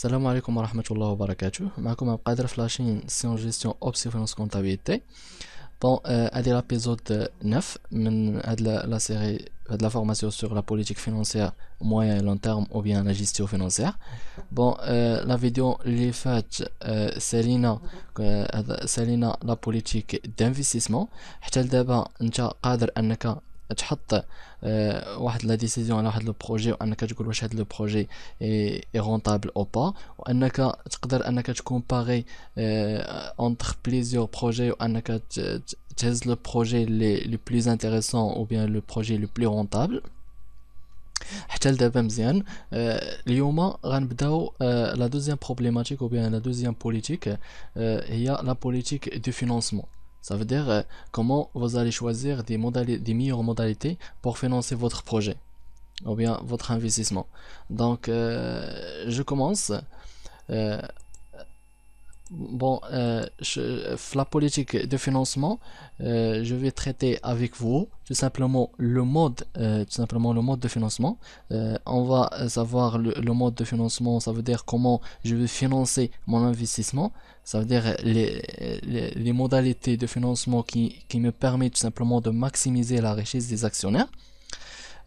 السلام عليكم ورحمة الله وبركاته معكم عبد القادر فلاشين سيون جيستيون اوبسي فينونس كونتابيليتي بون euh, هادي لابيزود 9 من هاد لا سيري هاد لا فورماسيون سور لا بوليتيك فينونسيير موان اي لون تيرم او بيان لا جيستيون فينونسيير بون لا فيديو اللي فات سالينا سالينا لا بوليتيك دانفيستيسمون حتى لدابا انت قادر انك تحط آه، واحد لا ديسيزيون على واحد لو بروجي وانك تقول واش هاد لو بروجي اي رونطابل او با وانك تقدر انك تكون باغي اونتر بليزيور بروجي وانك تهز لو بروجي لي بلوز انتريسون او بيان لو بروجي لو بلو رونطابل حتى لدابا مزيان آه، اليوم غنبداو لا دوزيام بروبليماتيك او بيان لا دوزيام بوليتيك هي لا بوليتيك دو فينونسمون Ça veut dire euh, comment vous allez choisir des, des meilleures modalités pour financer votre projet ou bien votre investissement. Donc, euh, je commence. Euh, Bon, euh, la politique de financement, euh, je vais traiter avec vous tout simplement le mode, euh, tout simplement le mode de financement. on va savoir le, mode de financement, ça veut dire comment je vais financer mon investissement. Ça veut dire les, modalités de financement qui, qui me permettent tout simplement de maximiser la richesse des actionnaires.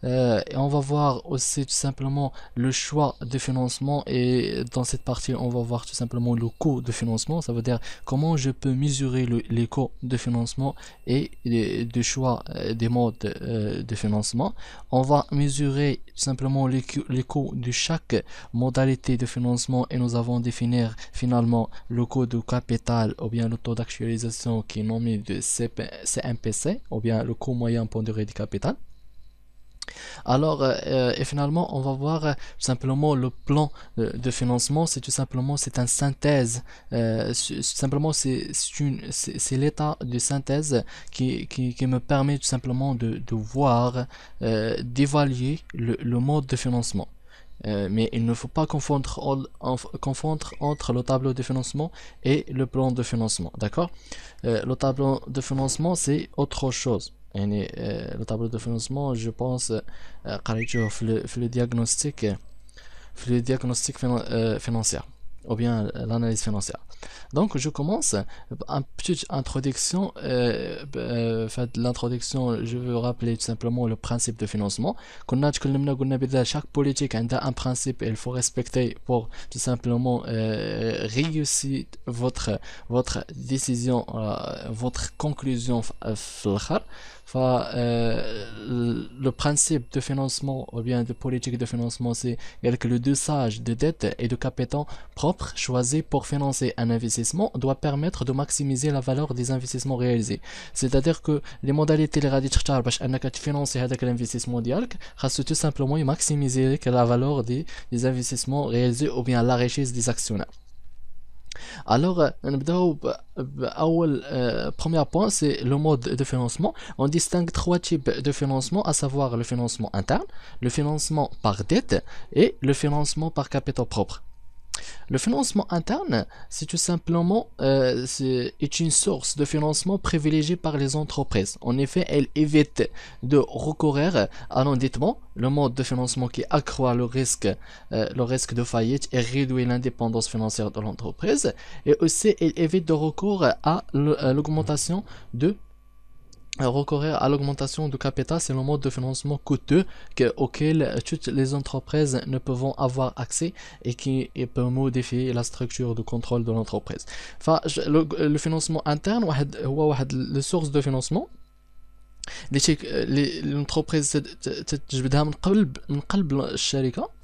Euh, on va voir aussi tout simplement le choix de financement et dans cette partie on va voir tout simplement le coût de financement ça veut dire comment je peux mesurer le, les coûts de financement et de choix euh, des modes euh, de financement on va mesurer tout simplement les, coûts de chaque modalité de financement et nous avons définir finalement le coût de capital ou bien le taux d'actualisation qui est nommé de CMPC ou bien le coût moyen pondéré du capital alors, euh, euh, et finalement, on va voir euh, tout simplement le plan de, financement. C'est tout simplement, c'est un synthèse. Euh, simplement, c'est l'état de synthèse qui, me permet tout simplement de, voir, d'évaluer le, mode de financement. mais il ne faut pas confondre, confondre, entre le tableau de financement et le plan de financement. D'accord Le tableau de financement, c'est autre chose et le tableau de financement je pense قريتوه في le diagnostic, في ou bien l'analyse financière. Donc je commence une petite introduction. Euh، euh, l'introduction, je veux rappeler tout simplement le principe de financement. chaque politique a un principe et il faut respecter pour tout simplement euh, réussir votre votre décision, votre conclusion. Euh, le principe de financement ou bien de politique de financement, c'est que le dosage de dette et de capitaux propre choisi pour financer un investissement doit permettre de maximiser la valeur des investissements réalisés. C'est-à-dire que les modalités de la tchtar باش انك de l'investissement mondial خاصو tout simplement maximiser la valeur des investissements réalisés ou bien la richesse des actionnaires. Alors, le euh, euh, euh, premier point, c'est le mode de financement. On distingue trois types de financement, à savoir le financement interne, le financement par dette et le financement par capitaux propres. Le financement interne, c'est tout simplement euh, une source de financement privilégiée par les entreprises. En effet, elle évite de recourir à l'endettement, le mode de financement qui accroît le risque, euh, le risque de faillite et réduit l'indépendance financière de l'entreprise. Et aussi, elle évite de recourir à l'augmentation de recourir à l'augmentation du capital, c'est le mode de financement coûteux que, auquel toutes les entreprises ne peuvent avoir accès et qui peut modifier la structure de contrôle de l'entreprise. Enfin, le, financement interne, la source de financement, l'entreprise je vais dire, de la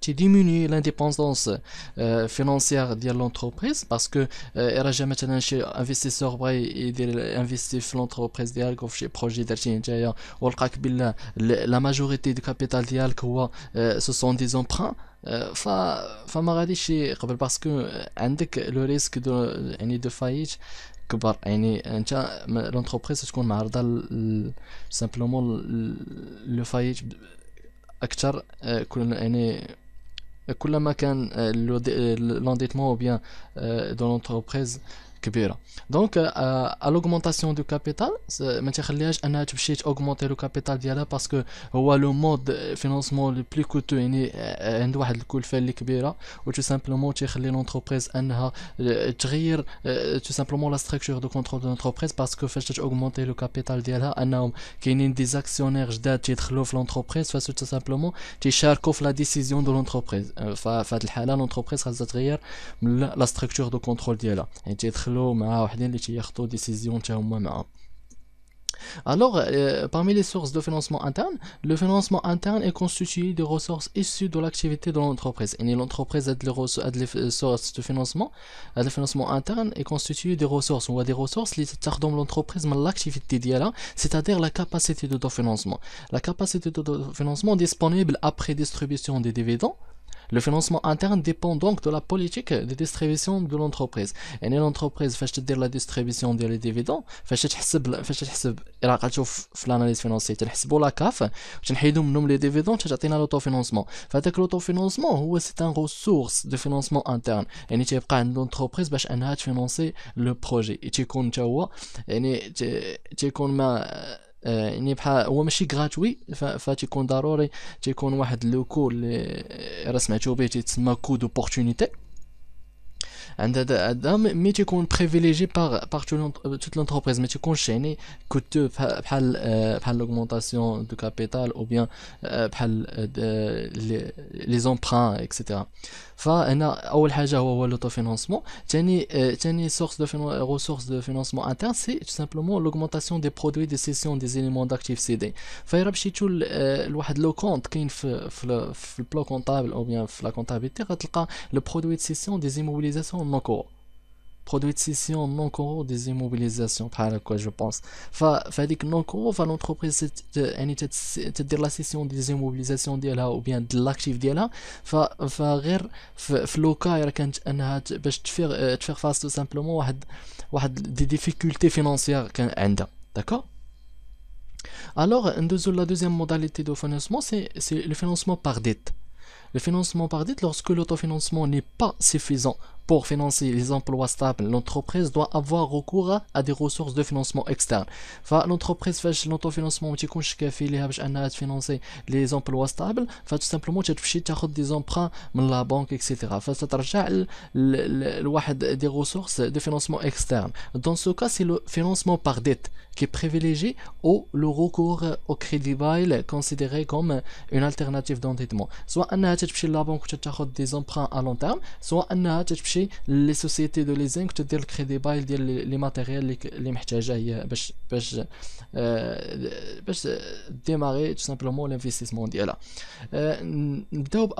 qui diminue l'indépendance euh, financière de l'entreprise parce que euh, elle a jamais un investisseur et dans l'entreprise de Alcof chez projet d'Algérie ou le la, la majorité du capital de euh, ce sont des emprunts enfin euh, enfin chez rappelle parce que euh, le risque de faillite de faillite l'entreprise ce qu'on a simplement le faillite acteur كلما كان l'endettement ou bien dans l'entreprise donc, euh, euh, à l'augmentation du capital, matière, les gens en a chipchich augmenter le capital diela parce que voilà le mode euh, financement le plus coûteux, il est enduarde le coulfer le Kbirra. Ou tout simplement, tirer l'entreprise en a tirer tout simplement la structure de contrôle de l'entreprise parce que fait augmenter le capital diela, un homme qui n'est des actionnaires, d'être l'offre l'entreprise soit tout simplement tirer qu'offre la décision de l'entreprise. Fad l'entreprise a tiré la structure de contrôle diela. Et tirer ah, ah. Alors, euh, parmi les sources de financement interne, le financement interne est constitué de ressources issues de l'activité de l'entreprise. Et l'entreprise a des ressources de financement, le financement interne est constitué de ressources. On voit des ressources qui tardent l'entreprise mais l'activité d'IALA, c'est-à-dire la capacité de financement. La capacité de financement disponible après distribution des dividendes le financement interne dépend donc de la politique de distribution de l'entreprise. Et l'entreprise, fait la distribution des dividendes, fait l'analyse financière, la CAF, les dividendes, l'autofinancement. l'autofinancement, c'est une ressource de financement interne. Et l'entreprise, bah, financer le projet. Et آه، يعني بحال هو ماشي غراتوي فتيكون ضروري تيكون واحد لو اللي آه، راه سمعتو به تيتسمى كود اوبورتونيتي un des métiers privilégié par euh, toute l'entreprise, mais qu'on gagne coûteux par euh, l'augmentation du capital ou bien euh, les emprunts etc. fa la première chose est l'autofinancement. de ressources de financement interne c'est tout simplement l'augmentation des produits de cession des éléments d'actifs cédés. fa il le a qui est dans le plan comptable ou bien la comptabilité, le produit de cession des immobilisations non courant. Produit de cession non courant des immobilisations, par quoi je pense. Fa, fa que non courant, l'entreprise, de, la cession des immobilisations là ou bien de l'actif d'y Fa, le quand bah, euh, faire face tout simplement à des difficultés financières qu'un D'accord? Alors, la deuxième modalité de financement, c'est le financement par dette. Le financement par dette, lorsque l'autofinancement n'est pas suffisant pour financer les emplois stables, l'entreprise doit avoir recours à des ressources de financement externes. L'entreprise fait l'autofinancement, financement as financé les emplois stables, tout simplement tu as des emprunts de la banque, etc. Ça l'un des ressources de financement externes. Dans ce cas, c'est le financement par dette qui est privilégié ou le recours au crédit bail considéré comme une alternative d'endettement. Soit tu as la banque, tu achètes des emprunts à long terme, soit tu as les sociétés de leasing, le crédit bail, les matériels, les, les marchés, je tout simplement l'investissement mondial. D'abord,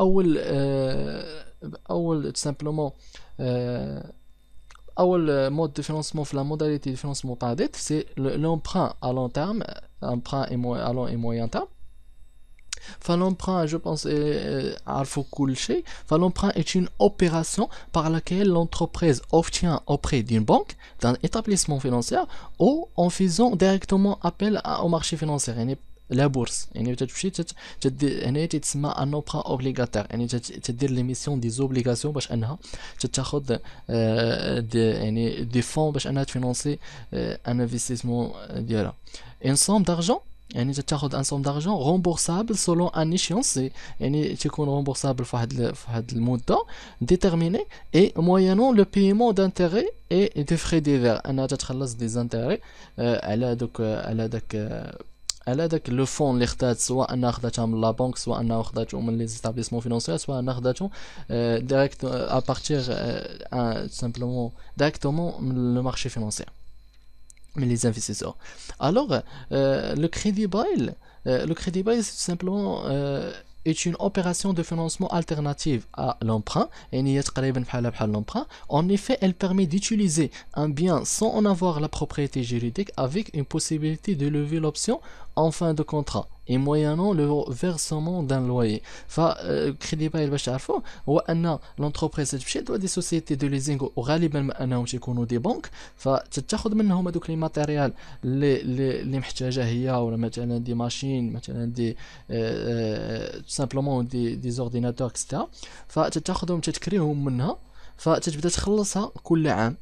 ou tout simplement, le mode de financement, la modalité de financement par dette, c'est l'emprunt à long terme, emprunt à long et moyen terme. Falomprin, je pense, euh, euh est une opération par laquelle l'entreprise obtient auprès d'une banque, d'un établissement financier ou en faisant directement appel au marché financier. La bourse, cest un emprunt obligataire, cest à dire l'émission des obligations, parce euh, des fonds pour financer euh, un investissement. Une somme d'argent un autre un somme d'argent remboursable selon un échéancier, remboursable un montant déterminé et moyennant le paiement d'intérêts et des frais divers. En des intérêts, elle a donc, soit la banque, soit les établissements financiers, soit directement le marché financier les investisseurs. Alors, euh, le crédit bail, euh, le crédit bail, c'est simplement euh, est une opération de financement alternative à l'emprunt. En effet, elle permet d'utiliser un bien sans en avoir la propriété juridique avec une possibilité de lever l'option en fin de contrat et moyennant le versement d'un loyer. فكريدي باي باش تعرفوا هو ان لونتربريز تمشي دوى دي سوسيتي دو ليزينغ وغالبا ما انهم تيكونوا دي بنك فتاخذ منهم هذوك لي ماتيريال اللي اللي محتاجه هي ولا مثلا دي ماشين مثلا دي سامبلومون دي دي زورديناتور اكسترا فتاخذهم تتكريهم منها فتتبدا تخلصها كل عام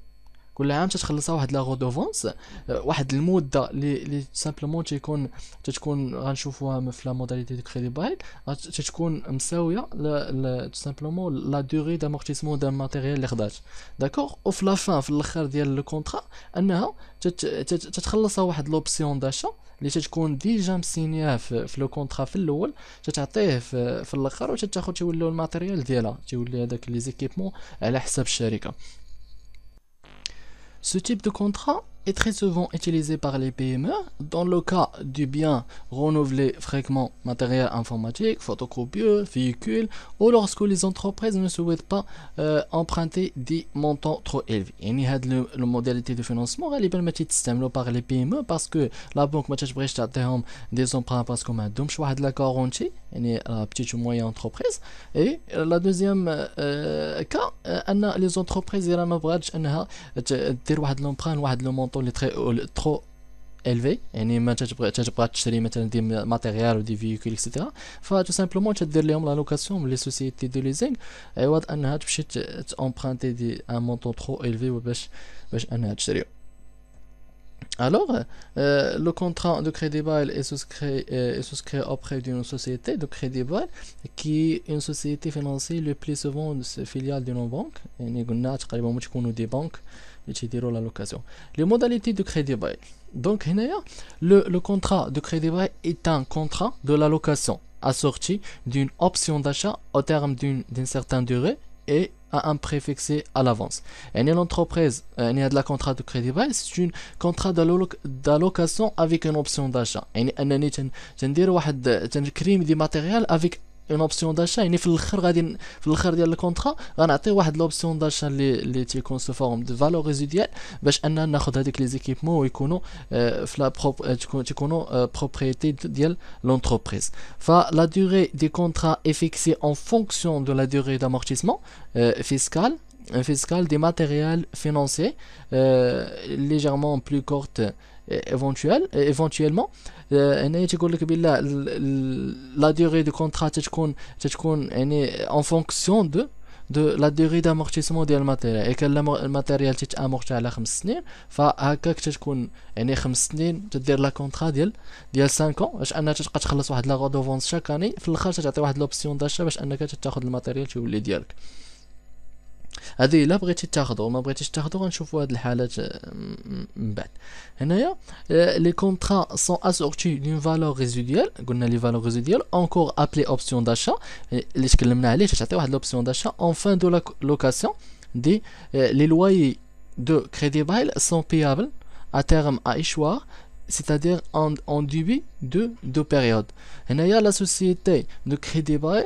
كل عام تتخلصها واحد لا غودوفونس أه، واحد المده اللي اللي سامبلومون تيكون تتكون غنشوفوها في لا موداليتي دو كريدي بايل أه، تتكون مساويه تو سامبلومون لا دوغي دامورتيسمون دو ماتيريال اللي خدات داكوغ وفي لا فان في الاخر ديال لو كونطرا انها تتخلصها واحد لوبسيون داشا اللي تتكون ديجا مسينيه في, لو كونطرا في الاول تتعطيه في, في الاخر وتتاخد تيوليو الماتيريال ديالها تيولي هذاك لي زيكيبمون على حساب الشركه Ce type de contrat est très souvent utilisé par les PME dans le cas du bien renouvelé fréquemment matériel informatique, photocopieux, véhicule ou lorsque les entreprises ne souhaitent pas euh, emprunter des montants trop élevés. Et il y a modalité de financement permet système par les PME parce que la banque des emprunts parce qu'on a de la garantie la petite ou moyenne entreprise. Et la deuxième cas, les entreprises, elles ne veulent pas l'emprunt, le montant trop élevé يعني ما تتبغى تشري مثلا دي ماتيريال ودي فيكول اكسيتيرا فتو سامبلومون تدير لهم لا لوكاسيون لي سوسيتي دو ليزينغ عوض انها تمشي تامبرانتي دي ان مونطون ترو باش باش انها alors, euh, le contrat de crédit bail est souscrit, euh, souscrit auprès d'une société de crédit bail qui est une société financée le plus souvent de ses filiales d'une banque. des banques la location. Les modalités de crédit bail. Donc, le, le contrat de crédit bail est un contrat de la location assorti d'une option d'achat au terme d'une certaine durée et à un préfixé à l'avance. Et l'entreprise, il euh, a de la contrat de crédit, c'est une contrat d'allocation avec une option d'achat. Et on a des matériel avec une option d'achat et si on a fait le contrat, on a une l'option d'achat sous forme de valeur résiduelle parce qu'on a fait les équipements qui sont propriétaires la euh, euh, propriété de l'entreprise. La durée du contrat est fixée en fonction de la durée d'amortissement euh, fiscal des matériels financés, légèrement plus courte. ايفونتوال ايفونتوالمون هنايا تيقول لك بلا لا ديغي دو كونترا تتكون تتكون يعني اون فونكسيون دو دو لا ديغي دامورتيسمون ديال الماتيريال كان الماتيريال تيتامورتي على خمس سنين فهكاك تتكون يعني خمس سنين تدير لا كونترا ديال ديال 5 اون باش انها تبقى تخلص واحد لا غودوفونس شاك اني في الاخر تتعطي واحد لوبسيون داشا باش انك تتاخذ الماتيريال تيولي ديالك hadhi la bghiti ttakhdo ma bghitich ttehdo ganchoufo had lhalat men baad hna ya les contrats sont assortis d'une valeur résiduelle onna les valeurs résiduelles encore appelé option d'achat li tkelmna 3 lih loption d'achat en fin de la location les loyers de crédit bail sont payables à terme à échéance c'est à dire en début de de période hna ya la société de crédit bail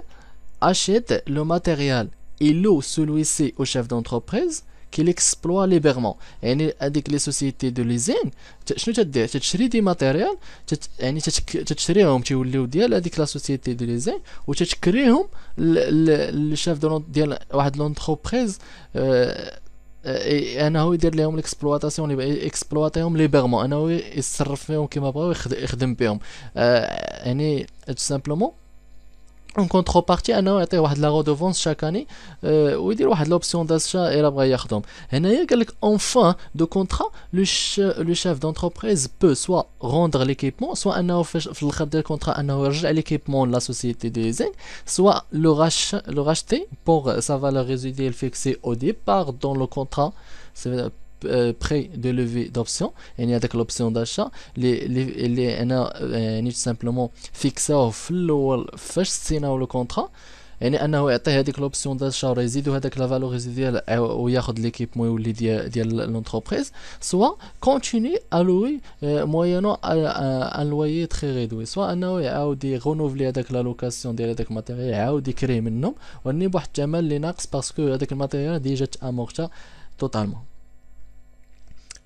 achète le matériel il l'eau celui-ci au chef d'entreprise qu'il exploite librement. يعني هذيك لي سوسيتي دو ليزين شنو تدير تشري دي ماتيريال يعني تشريهم تيوليو ديال هذيك لا سوسيتي دو ليزين وتتكريهم ديال واحد لونتربريز انا هو يدير لهم ليكسبلواتاسيون اكسبلواتيهم ليبرمون هو يصرف فيهم كيما بغاو يخدم بهم يعني تو سامبلومون en contrepartie, un auteur la redevance chaque année euh, ou l'option d'achat et la payer en fin de contrat, le chef le chef d'entreprise peut soit rendre l'équipement, soit un le contrat l'équipement de la société désigne, soit le racheter pour euh, sa valeur résiduelle fixée au départ dans le contrat de levée d'option et il y a l'option d'achat les les simplement fixé au flow le contrat يعني انه يعطي هذيك لوبسيون d'achat de هذاك لا فالور ديال وياخذ مو يولي ديال ديال لونتربريز سوا كونتيني الوي موينو ان لويي تري ريدوي سوا انه يعاود يغونوفلي هذاك لا لوكاسيون ديال هذاك بواحد الثمن ناقص باسكو هذاك ديجا تامورتا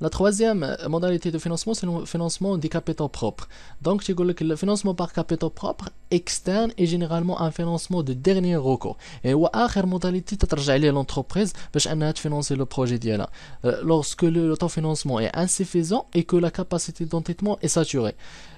la troisième euh, modalité de financement, c'est le financement des capitaux propres. Donc, tu que le financement par capitaux propres externe est généralement un financement de dernier recours. Et la dernière modalité, tu à l'entreprise pour financer le projet d'elle. Euh, lorsque le financement est insuffisant et que la capacité d'entêtement est saturée.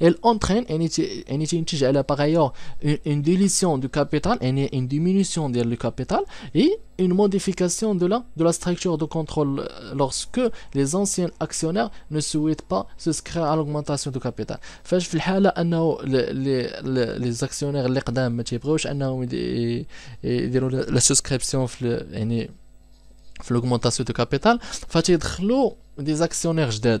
elle entraîne يعني a par ailleurs une dilution du capital une diminution ديال capital et une modification de la de la structure de contrôle euh, lorsque les anciens actionnaires ne souhaitent pas se souscrire à l'augmentation du capital les actionnaires qui قدام ما تيبغيوش انهم la l'augmentation du capital a des actionnaires جداد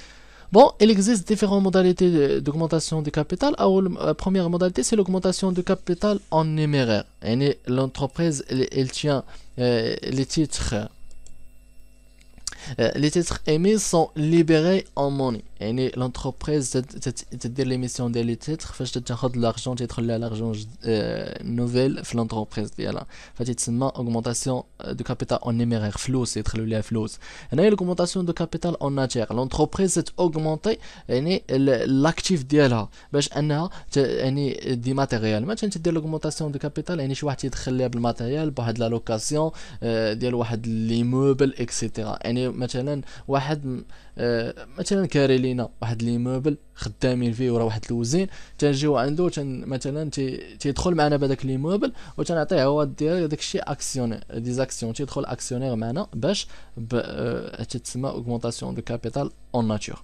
Bon, il existe différentes modalités d'augmentation du capital. Ah, la première modalité, c'est l'augmentation du capital en numéraire. L'entreprise, elle, tient euh, les titres. Euh, les titres émis sont libérés en monnaie. L'entreprise a émission de l'émission des titres, de l'argent, de l'argent euh, nouveau, de l'entreprise. une augmentation euh, de capital en numéro flou de l'argent 4, de capital 4, de l'argent de capital en nature l'entreprise 4, de et 4, de l'argent de elle de l'argent 4, maintenant c'est de de capital de euh, de de l'immeuble, etc. آه، مثلا كاري لينا واحد ليموبل خدامين فيه وراه واحد الوزين تنجيو عنده تن مثلا تيدخل معنا بهذاك ليموبل وتنعطيه هو ديال داك الشيء اكسيون دي زاكسيون تيدخل اكسيونير معنا باش تتسمى اوغمونطاسيون دو كابيتال اون ناتور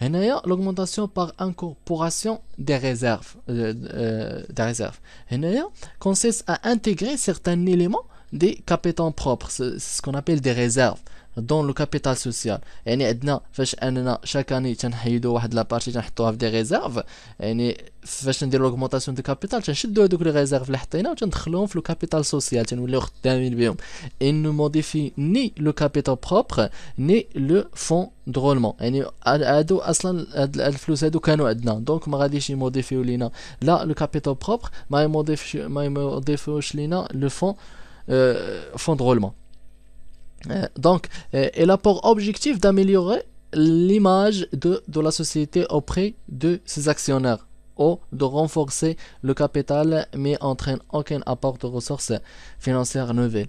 هنايا لوغمونطاسيون باغ انكوربوراسيون دي ريزيرف دي ريزيرف هنايا كونسيست ا انتيغري سيغتان ايليمون دي كابيتون بروبر سكون ابيل دي ريزيرف دون لو كابيتال سوسيال يعني عندنا فاش اننا شاكاني تنحيدو واحد لابارتي تنحطوها في دي ريزيرف يعني فاش ندير لوغمونطاسيون دو كابيتال تنشدو هذوك لي ريزيرف اللي حطينا وتندخلوهم في لو كابيتال سوسيال تنوليو خدامين بهم ان نو موديفي ني لو كابيتال بروبر ني لو فون درولمون يعني هادو اصلا هاد الفلوس هادو كانوا عندنا دونك ما غاديش يموديفيو لينا لا لو كابيتال بروبر ما يموديفيوش ما لينا لو فون فون درولمون Euh, donc, euh, elle a pour objectif d'améliorer l'image de, la société auprès de ses actionnaires ou de renforcer le capital mais entraîne aucun apport de ressources financières nouvelles.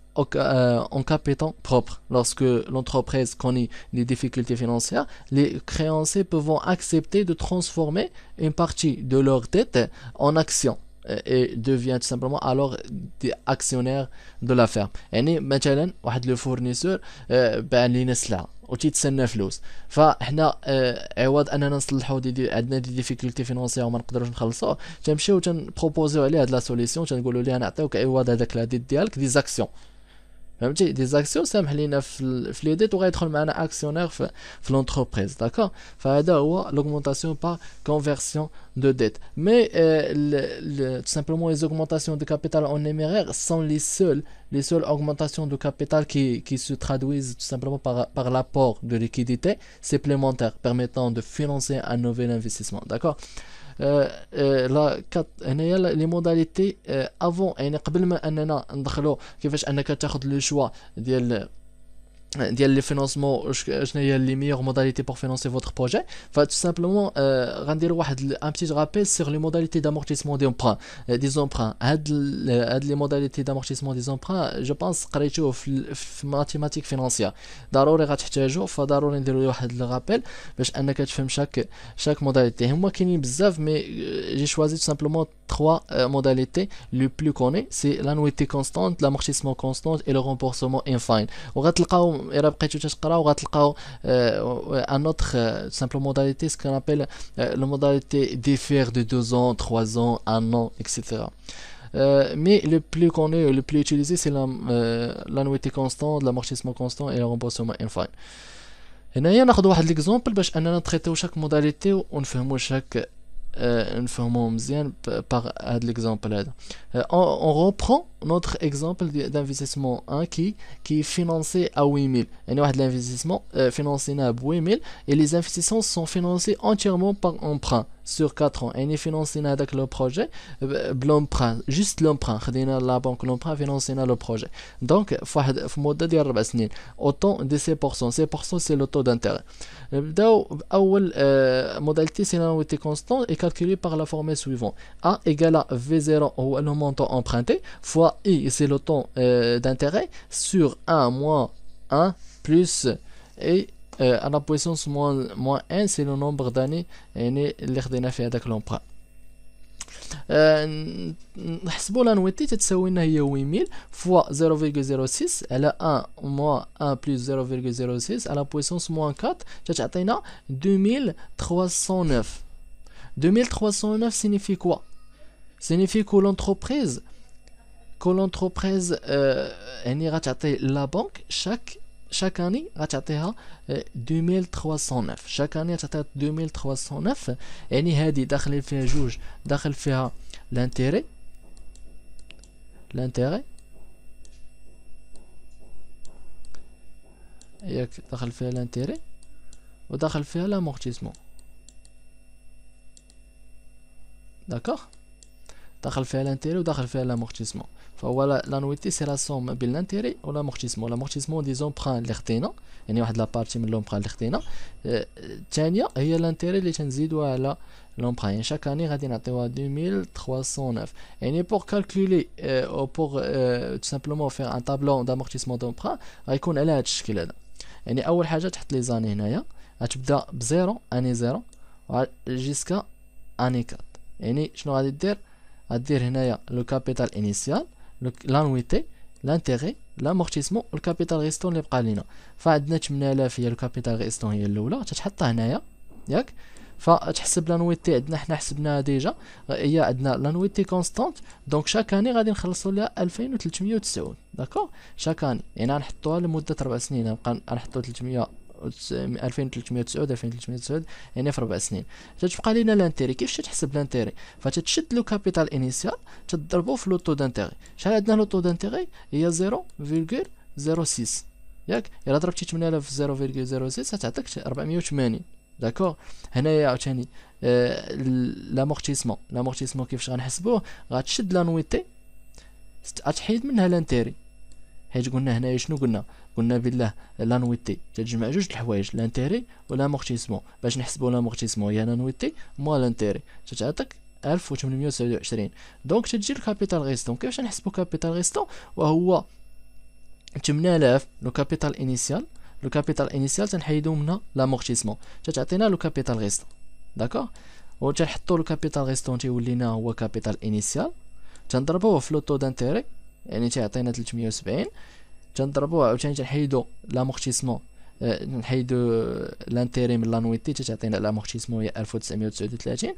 en euh, capital propre. Lorsque l'entreprise connaît des difficultés financières, les créanciers peuvent accepter de transformer une partie de leur dette en actions euh, et devient tout simplement alors des actionnaires de l'affaire. Et nous un le fournisseur, euh, ben l'inesla. Au titre de cette flouse. Enfin, Nous avons on des difficultés financières, on ne peut pas en faire cette proposé de la solution, j'ai dit lui, on donne des actions. Des actions, c'est le même actionnaire de l'entreprise. D'accord Faheda ou l'augmentation par conversion de dette. Mais euh, tout simplement, les augmentations de capital en éméraire sont les seules augmentations de capital qui se traduisent tout simplement par l'apport de liquidités supplémentaires permettant de financer un nouvel investissement. D'accord Euh, euh, لا هنايا لي موداليتي افون يعني قبل ما اننا ندخلو كيفاش انك تاخذ لو شوا ديال les financements les meilleures modalités pour financer votre projet va tout simplement euh, rendre un petit rappel sur les modalités d'amortissement des emprunts à euh, euh, les modalités d'amortissement des emprunts je pense qu'avec le mathématiques financières d'ailleurs je vais chaque chaque modalité moi qui mais j'ai choisi tout simplement trois modalités les plus connues c'est l'annuité constante l'amortissement constant et le remboursement in fine et après, on va faire un autre euh, simple modalité, ce qu'on appelle euh, la modalité défaire de 2 ans, 3 ans, 1 an, etc. Euh, mais le plus connu, le plus utilisé, c'est la constante, l'amortissement constant et le remboursement infine. Et là, on va faire un exemple, on va traiter chaque modalité, on va chaque un نفهموه euh, مزيان par l'exemple euh, on reprend notre exemple d'investissement 1 qui qui est financé à 8000 يعني de l'investissement euh, financé à 8000 et les investissements sont financés entièrement par emprunt sur 4 ans et finançons avec le projet euh, l'emprunt juste l'emprunt la banque l'emprunt financer le projet donc autant de ces pourcents ces pourcents c'est le taux d'intérêt la euh, modalité été constante est calculée par la formule suivante A égale à V0 ou le montant emprunté fois I c'est le taux euh, d'intérêt sur 1 moins 1 plus et euh, à la puissance moins, moins 1 c'est le nombre d'années يعني اللي خدينا في هذاك avec l'emprunt نحسبوا لانويتي تتساوي لنا هي 8000 fois 0.06 a 1 moins 1 plus 0.06 à la puissance moins 4 2309 2309 signifie quoi signifie que l'entreprise que l'entreprise euh, يعني غتعطي la banque chaque شاك اني غتعطيها 2309 شاك اني غتعطيها 2309 يعني هذه داخلين فيها جوج داخل فيها لانتيري لانتيري ياك داخل فيها لانتيري وداخل فيها لامورتيسمون داكوغ دخل فيها لانتيري ودخل فيها لامورتيسمون فهو لانويتي سي راسوم بين لانتيري ولامورتيسمون لامورتيسمون دي زومبخان اللي خدينا يعني واحد لابارتي من لومبخان آه، اللي خدينا الثانيه هي لانتيري اللي تنزيدوها على لومبخان يعني شاك اني غادي نعطيوها 2309 يعني بور كالكولي او بور تو سامبلومون فيغ ان طابلون دامورتيسمون دومبخان غيكون على هذا الشكل هذا يعني اول حاجه تحط لي زاني هنايا غتبدا بزيرو اني زيرو جيسكا اني كات يعني شنو غادي دير غدير هنايا لو كابيتال انيسيال لانويتي لانتيغي لامورتيسمون الكابيتال غيستون اللي بقى لينا فعندنا 8000 هي الكابيتال غيستون هي الاولى تتحطها هنايا ياك فتحسب لانويتي عندنا حنا حسبناها ديجا هي عندنا لانويتي كونستانت دونك شاك اني غادي نخلصوا لها 2390 داكوغ شاك اني يعني غنحطوها لمده 4 سنين غنبقى نحطوا 300 2309 2309 يعني في ربع سنين تتبقى لينا لانتيري كيفاش تحسب لانتيري فتتشد لو كابيتال انيسيال تضربو في لو طو دانتيغي شحال عندنا لو طو دانتيغي هي 0.06 ياك الا ضربتي 8000 في 0.06 تعطيك 480 داكور هنايا عاوتاني آه لامورتيسمون لامورتيسمون كيفاش غنحسبوه غتشد لانويتي غتحيد منها لانتيري حيت قلنا هنايا شنو قلنا قلنا بالله لانويتي تجمع جوج الحوايج لانتيري ولا مورتيسمون باش نحسبوا لامورتيسمون هي لانويتي مو لانتيري تتعطيك 1827 دونك تجي الكابيتال ريستون كيفاش نحسبوا كابيتال ريستون وهو 8000 لو كابيتال انيسيال لو كابيتال انيسيال تنحيدو منها لامورتيسمون تتعطينا لو كابيتال ريستون داكوغ و تنحطو لو كابيتال ريستون تيولينا هو كابيتال انيسيال تنضربوه في لو تو دانتيري يعني تيعطينا 370 تنضربو عاوتاني تنحيدو لامورتيسمون آه، نحيدو لانتيري من لانويتي تتعطينا لامورتيسمون هي 1939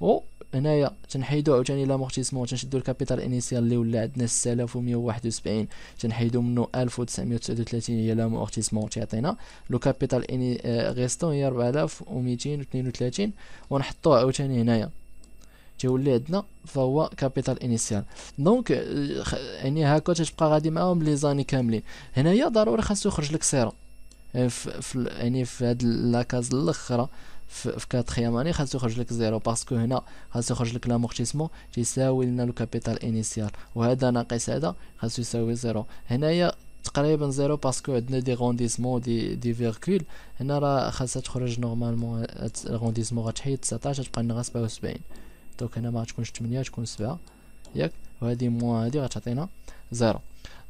و هنايا تنحيدو عاوتاني لامورتيسمون تنشدو الكابيتال انيسيال اللي ولا عندنا 6171 تنحيدو منو 1939 هي لامورتيسمون تيعطينا لو كابيتال اني آه، غيستون هي 4232 ونحطو عاوتاني هنايا تيولي عندنا فهو كابيتال انيسيال دونك يعني هكا تتبقى غادي معاهم لي زاني كاملين هنايا ضروري خاصو يخرج لك سيرو يعني في يعني في هاد لاكاز الاخرى في كاتخيام اني خاصو يخرج لك زيرو باسكو هنا خاصو يخرج لك لامورتيسمون تيساوي لنا لو كابيتال انيسيال وهذا ناقص هذا خاصو يساوي زيرو هنايا تقريبا زيرو باسكو عندنا دي غونديسمون دي دي فيركول هنا راه خاصها تخرج نورمالمون غونديسمون غتحيد 19 تبقى لنا 77 Donc, on a marqué que je suis mis à la fin. Donc, on a dit 0,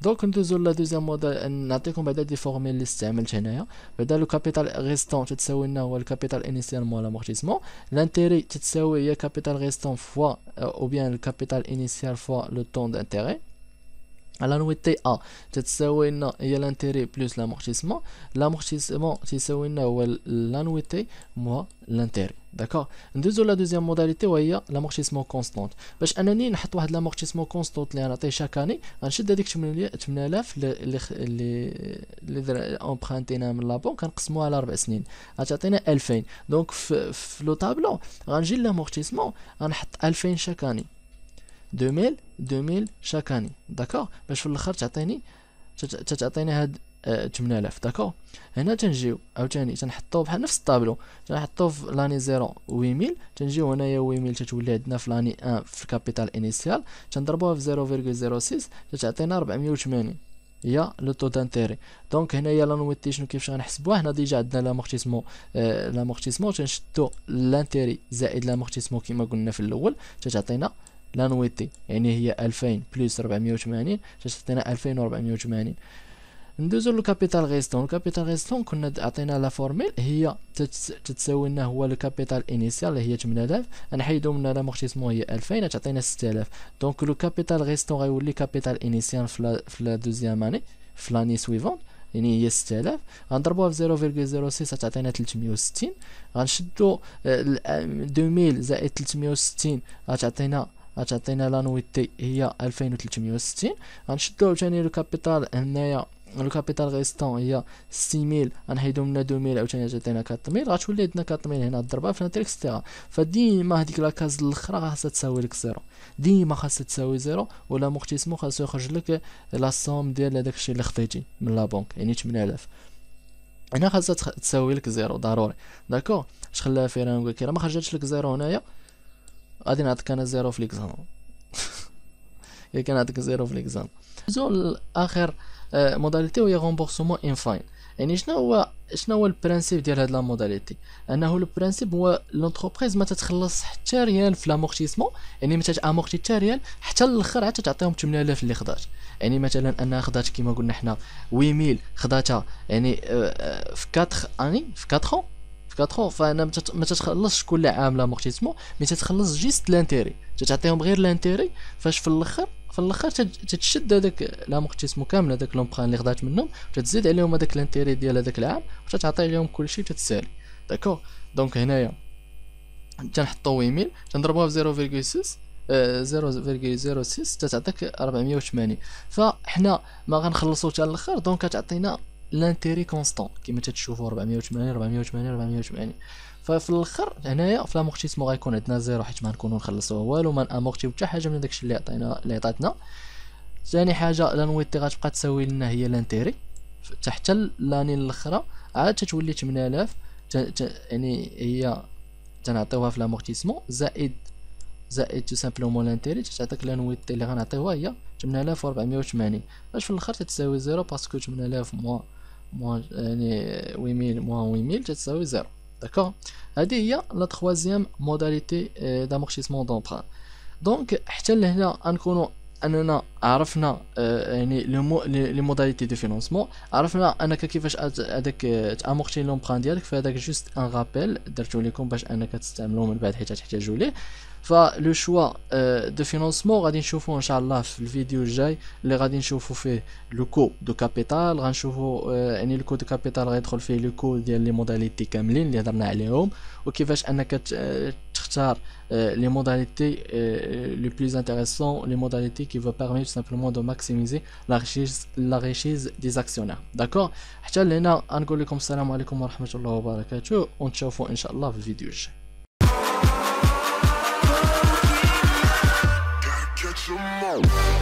donc on a dit que c'est deuxième modèle. On a dit que c'est déformé le système Le capital restant, c'est le capital initial moins l'amortissement. L'intérêt, c'est le capital restant fois, e, ou bien le capital initial fois le temps d'intérêt. على نويتي أ تتساوي لنا هي لانتيري بلوس لامورتيسمون لامورتيسمون تيساوي لنا هو لانويتي موا لانتيري داكوغ ندوزو لا دوزيام موداليتي وهي لامورتيسمون كونستونت باش انني نحط واحد لامورتيسمون كونستونت اللي غنعطيه شاك اني غنشد هذيك 8000 اللي اللي اللي امبرانتينا من لا بونك غنقسموها على ربع سنين غتعطينا 2000 دونك في لو طابلو غنجي لامورتيسمون غنحط 2000 شاك اني 2000 2000 شاك اني داكوغ باش في الاخر تعطيني تعطيني هاد 8000 داكوغ هنا تنجيو عاوتاني تنحطو بحال نفس الطابلو تنحطو في لاني 0 8000 تنجيو هنايا 8000 تتولي عندنا في لاني 1 في الكابيتال انيسيال تنضربوها في 0.06 تتعطينا 480 يا لو تو دانتيري دونك هنايا لا نوتي شنو كيفاش غنحسبوها هنا ديجا عندنا لامورتيسمون آه لامورتيسمون تنشدو لانتيري زائد لامورتيسمون كيما قلنا في الاول تتعطينا لانويتي يعني هي 2000 بلس 480 وثمانين تعطينا 2480 وربعمية وثمانين ندوزو للكابيتال غيستون كابيتال غيستون كنا عطينا لا فورميل هي تتساوي لنا هو الكابيتال انيسيال اللي هي 8000 نحيدو من مورتيسمون هي 2000 تعطينا 6000 دونك لو كابيتال غيستون غيولي كابيتال انيسيال في لا دوزيام اني في لاني سويفون يعني هي 6000 غنضربوها في 0.06 تعطينا 360 غنشدو 2000 آه، آه، زائد 360 غتعطينا غتعطينا لا نويتي هي 2360 غنشدو عاوتاني لو كابيتال هنايا لو كابيتال ريستون هي 6000 غنحيدو منها 2000 عاوتاني غتعطينا 4000 غتولي عندنا 4000 هنا الضربه في ناتريكس تيغا فديما هذيك لا كاز الاخرى خاصها تساوي لك زيرو ديما خاصها تساوي زيرو ولا مقتسمو خاصو يخرج لك لا سوم ديال هذاك الشيء اللي خديتي من لا بونك يعني 8000 هنا خاصها تساوي لك زيرو ضروري داكور اش خلاها فيران راه ما خرجتش لك زيرو هنايا غادي نعطيك انا زيرو في ليكزام الا نعطيك زيرو في ليكزام زول اخر موداليتي وهي غومبورسمون ان فاين يعني شنو هو شنو هو البرانسيب ديال هاد لا موداليتي انه البرانسيب هو لونتربريز ما تتخلص حتى ريال في لامورتيسمون يعني ما تتامورتي حتى ريال حتى الاخر عاد تعطيهم 8000 اللي خدات يعني مثلا انها خدات كيما قلنا حنا 8000 خداتها يعني في 4 اني في 4 اون في 4 فانا ما تتخلصش كل عامله مورتيسمون مي تتخلص جيست لانتيري تتعطيهم غير لانتيري فاش في الاخر في الاخر تتشد هذاك لامورتيسمون كامل هذاك لومبران اللي خدات منهم وتزيد عليهم هذاك لانتيري ديال هذاك العام وتتعطي لهم كلشي وتتسالي داكوغ دونك هنايا تنحطو ويميل تنضربوها في 0.6 0.06 تتعطيك 480 فحنا ما غنخلصو حتى الاخر دونك تعطينا لانتيري كونستون كما تتشوفوا 480 480 480 ففي الاخر هنايا في لاموغتيسمو غيكون عندنا زيرو حيت ما نكونو نخلصو والو ما نامورتيو حتى حاجه من داكشي اللي عطينا اللي عطاتنا ثاني حاجه لانويتي غتبقى تساوي لنا هي لانتيري تحت لاني الاخرى عاد تتولي 8000 يعني هي تنعطيوها في لاموغتيسمو زائد زائد تو سامبلومون لانتيري تعطيك لانويتي اللي غنعطيوها هي 8480 باش في الاخر تتساوي زيرو باسكو 8000 موان موان يعني ويميل موان ويميل تتساوي زيرو داكوغ هادي هي لا تخوازيام موداليتي دامورتيسمون دونتران دونك حتى لهنا غنكونو اننا عرفنا يعني لي موداليتي دو فينونسمون عرفنا انك كيفاش هذاك تامورتي لومبران ديالك فهذاك جوست ان رابيل درتو لكم باش انك تستعملو من بعد حيت تحتاجو ليه Le choix euh, de financement, on va le voir dans la prochaine vidéo, on va le coût de capital, on va voir le coût de capital va être le coût des modalités que nous avons aujourd'hui. On va chercher les modalités les plus intéressantes, les modalités qui vont permettre simplement de maximiser la richesse des actionnaires. D'accord Je vous Go.